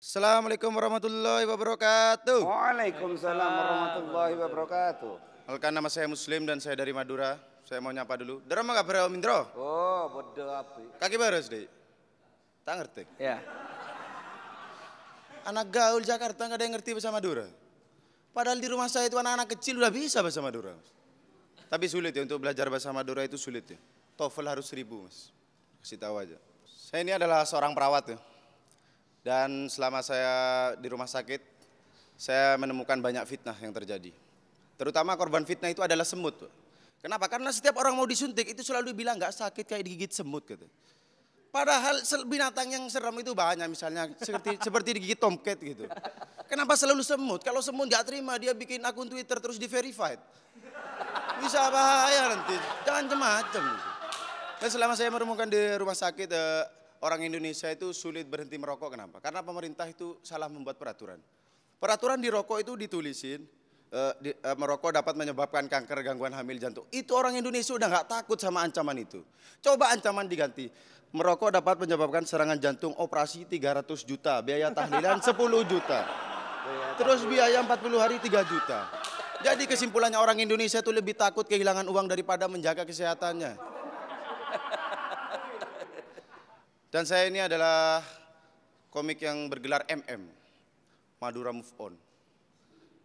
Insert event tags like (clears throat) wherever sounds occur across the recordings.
Assalamualaikum warahmatullahi wabarakatuh. Waalaikumsalam warahmatullahi wabarakatuh. Alkan nama saya Muslim dan saya dari Madura. Saya mau nyapa dulu. Dara mau kabar Om Indro? Oh, bodoh api. Kaki baru, deh. Tak ngerti. Ya. Anak gaul Jakarta nggak ada yang ngerti bahasa Madura. Padahal di rumah saya itu anak-anak kecil udah bisa bahasa Madura. Tapi sulit ya untuk belajar bahasa Madura itu sulit ya. TOEFL harus seribu mas. Kasih tahu aja. Saya ini adalah seorang perawat ya. Dan selama saya di rumah sakit, saya menemukan banyak fitnah yang terjadi. Terutama korban fitnah itu adalah semut. Kenapa? Karena setiap orang mau disuntik itu selalu bilang nggak sakit kayak digigit semut gitu. Padahal binatang yang serem itu banyak misalnya seperti (laughs) seperti digigit tomcat gitu. Kenapa selalu semut? Kalau semut nggak terima dia bikin akun Twitter terus di verified. Bisa bahaya nanti. Jangan macam-macam. Dan selama saya menemukan di rumah sakit eh, orang Indonesia itu sulit berhenti merokok kenapa? Karena pemerintah itu salah membuat peraturan. Peraturan di rokok itu ditulisin e, di, e, merokok dapat menyebabkan kanker gangguan hamil jantung. Itu orang Indonesia udah nggak takut sama ancaman itu. Coba ancaman diganti. Merokok dapat menyebabkan serangan jantung operasi 300 juta, biaya tahlilan 10 (laughs) juta. Terus biaya 40 hari 3 juta. Jadi kesimpulannya orang Indonesia itu lebih takut kehilangan uang daripada menjaga kesehatannya. Dan saya ini adalah komik yang bergelar MM, Madura Move On.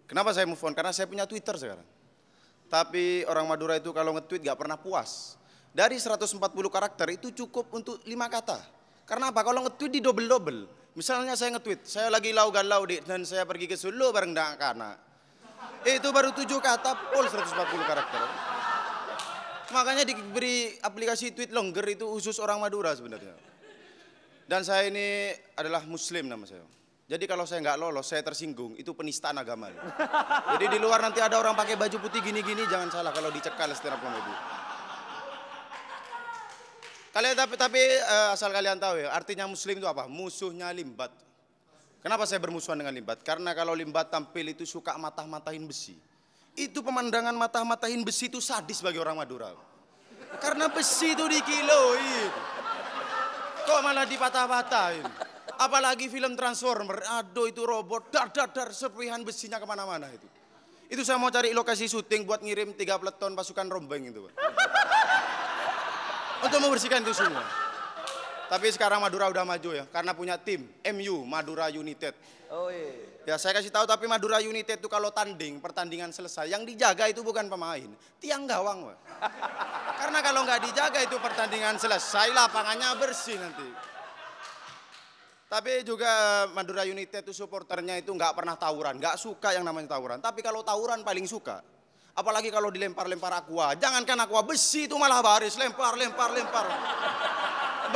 Kenapa saya move on? Karena saya punya Twitter sekarang. Tapi orang Madura itu kalau nge-tweet gak pernah puas. Dari 140 karakter itu cukup untuk 5 kata. Karena apa? Kalau nge-tweet di double-double. Misalnya saya nge-tweet, saya lagi lau galau dan saya pergi ke Solo bareng dengan anak. Itu baru 7 kata, full 140 karakter. Makanya diberi aplikasi tweet longer itu khusus orang Madura sebenarnya. Dan saya ini adalah muslim nama saya. Jadi kalau saya nggak lolos, saya tersinggung. Itu penistaan agama. Jadi di luar nanti ada orang pakai baju putih gini-gini, jangan salah kalau dicekal setiap up Kalian tapi tapi uh, asal kalian tahu ya, artinya muslim itu apa? Musuhnya limbat. Kenapa saya bermusuhan dengan limbat? Karena kalau limbat tampil itu suka matah-matahin besi. Itu pemandangan matah-matahin besi itu sadis bagi orang Madura. Karena besi itu dikiloi. Kok malah dipatah-patahin? Apalagi film Transformer, aduh itu robot, dar dar dar serpihan besinya kemana-mana itu. Itu saya mau cari lokasi syuting buat ngirim tiga peleton pasukan rombeng itu. Untuk membersihkan itu semua. Tapi sekarang Madura udah maju ya, karena punya tim MU Madura United. Oh iya. Ya saya kasih tahu tapi Madura United itu kalau tanding pertandingan selesai yang dijaga itu bukan pemain, tiang gawang wah. (laughs) karena kalau nggak dijaga itu pertandingan selesai lapangannya bersih nanti. Tapi juga Madura United itu supporternya itu nggak pernah tawuran, nggak suka yang namanya tawuran. Tapi kalau tawuran paling suka. Apalagi kalau dilempar-lempar aqua. Jangankan aqua besi itu malah baris lempar, lempar, lempar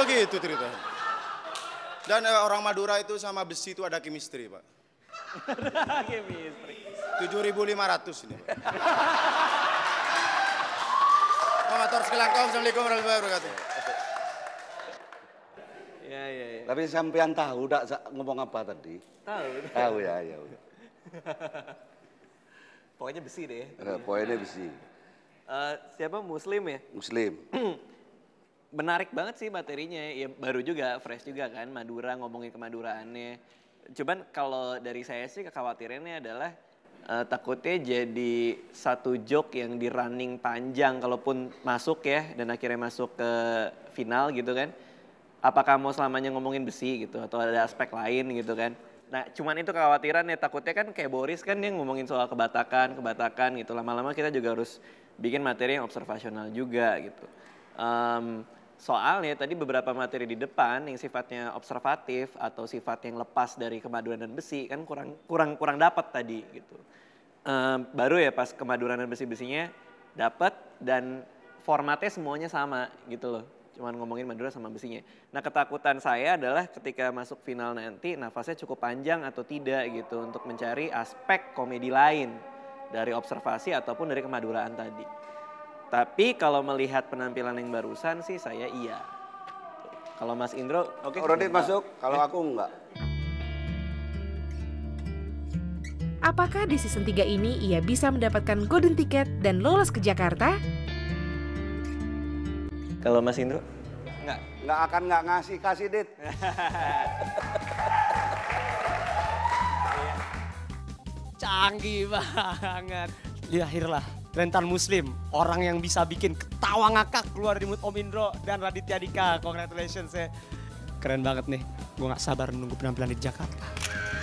begitu cerita. Dan eh, orang Madura itu sama besi itu ada chemistry, Pak. (laughs) chemistry. 7500 ini. Motor Selangkau, Assalamualaikum warahmatullahi wabarakatuh. Ya, ya, ya. Tapi sampean tahu tak ngomong apa tadi? Tahu. Tahu ya, ya. ya. Pokoknya besi deh. Ya, pokoknya besi. Uh, siapa Muslim ya? Muslim. (clears throat) menarik banget sih materinya. Ya baru juga, fresh juga kan Madura ngomongin kemaduraannya. Cuman kalau dari saya sih kekhawatirannya adalah uh, takutnya jadi satu joke yang di running panjang kalaupun masuk ya dan akhirnya masuk ke final gitu kan. Apakah mau selamanya ngomongin besi gitu atau ada aspek lain gitu kan. Nah, cuman itu kekhawatiran ya takutnya kan kayak Boris kan yang ngomongin soal kebatakan, kebatakan gitu. Lama-lama kita juga harus bikin materi yang observasional juga gitu. Um, Soalnya tadi beberapa materi di depan yang sifatnya observatif atau sifat yang lepas dari kemaduran dan besi kan kurang kurang kurang dapat tadi gitu. baru ya pas kemaduran dan besi-besinya dapat dan formatnya semuanya sama gitu loh. Cuman ngomongin Madura sama besinya. Nah ketakutan saya adalah ketika masuk final nanti nafasnya cukup panjang atau tidak gitu untuk mencari aspek komedi lain dari observasi ataupun dari kemaduraan tadi. Tapi kalau melihat penampilan yang barusan sih saya iya. Kalau Mas Indro, oke. Okay, Rodit masuk, kalau eh. aku enggak. Apakah di season 3 ini ia bisa mendapatkan golden ticket dan lolos ke Jakarta? Kalau Mas Indro? Enggak. Enggak akan enggak ngasih kasih, Dit. (laughs) Canggih banget. Di akhirlah rentan muslim orang yang bisa bikin ketawa ngakak keluar di Om Indro dan Raditya Dika congratulations ya keren banget nih gue nggak sabar nunggu penampilan di Jakarta